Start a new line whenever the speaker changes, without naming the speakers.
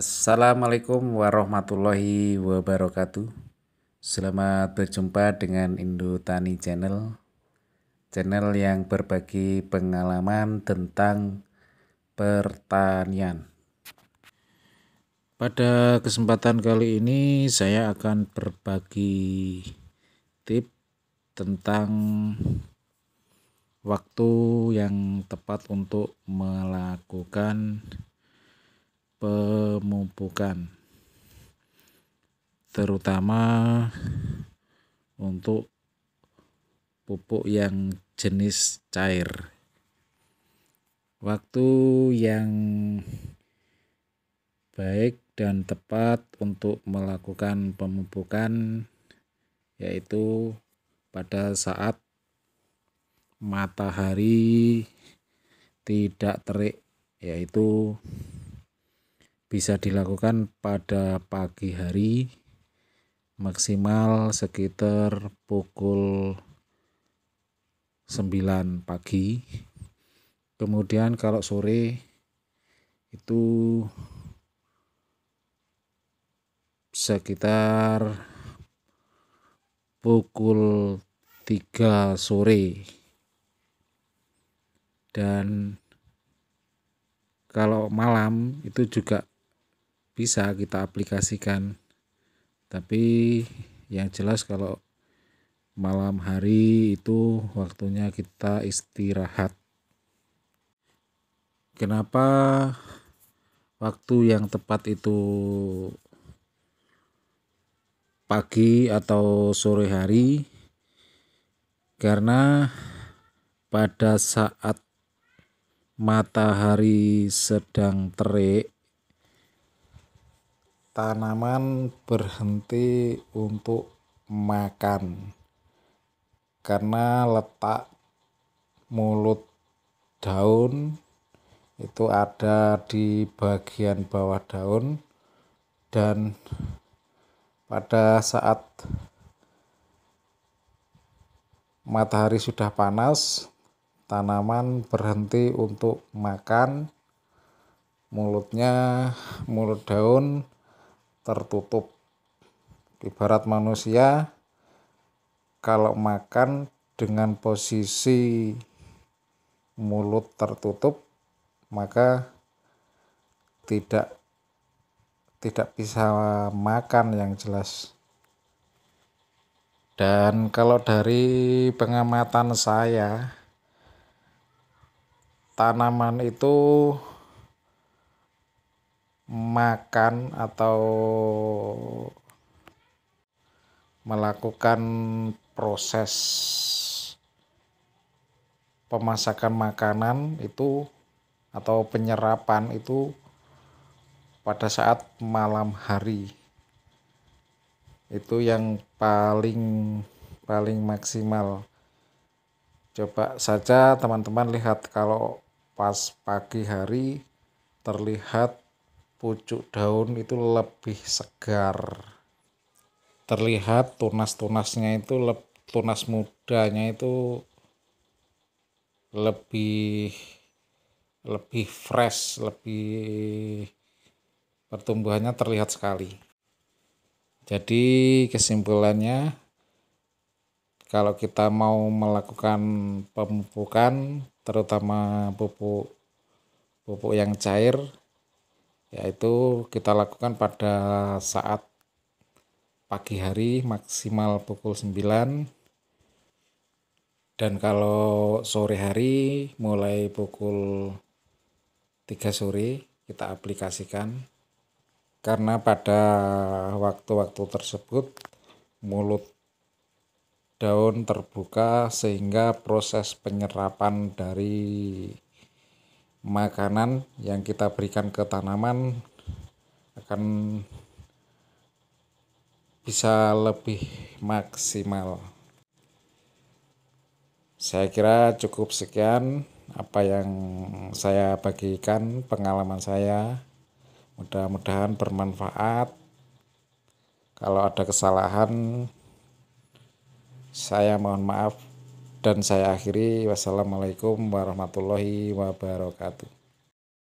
Assalamualaikum warahmatullahi wabarakatuh. Selamat berjumpa dengan Indotani Channel. Channel yang berbagi pengalaman tentang pertanian. Pada kesempatan kali ini saya akan berbagi tip tentang waktu yang tepat untuk melakukan pemupukan terutama untuk pupuk yang jenis cair waktu yang baik dan tepat untuk melakukan pemupukan yaitu pada saat matahari tidak terik yaitu bisa dilakukan pada pagi hari maksimal sekitar pukul 9 pagi. Kemudian kalau sore itu sekitar pukul 3 sore. Dan kalau malam itu juga bisa kita aplikasikan tapi yang jelas kalau malam hari itu waktunya kita istirahat kenapa waktu yang tepat itu pagi atau sore hari karena pada saat matahari sedang terik tanaman berhenti untuk makan karena letak mulut daun itu ada di bagian bawah daun dan pada saat matahari sudah panas tanaman berhenti untuk makan mulutnya mulut daun tertutup. Ibarat manusia kalau makan dengan posisi mulut tertutup maka tidak tidak bisa makan yang jelas. Dan kalau dari pengamatan saya tanaman itu makan atau melakukan proses pemasakan makanan itu atau penyerapan itu pada saat malam hari itu yang paling paling maksimal coba saja teman-teman lihat kalau pas pagi hari terlihat pucuk daun itu lebih segar terlihat tunas-tunasnya itu tunas mudanya itu lebih lebih fresh lebih pertumbuhannya terlihat sekali jadi kesimpulannya kalau kita mau melakukan pemupukan terutama pupuk pupuk yang cair yaitu kita lakukan pada saat pagi hari maksimal pukul 9 dan kalau sore hari mulai pukul 3 sore kita aplikasikan karena pada waktu-waktu tersebut mulut daun terbuka sehingga proses penyerapan dari makanan yang kita berikan ke tanaman akan bisa lebih maksimal. Saya kira cukup sekian apa yang saya bagikan, pengalaman saya. Mudah-mudahan bermanfaat. Kalau ada kesalahan, saya mohon maaf dan saya akhiri wassalamualaikum warahmatullahi wabarakatuh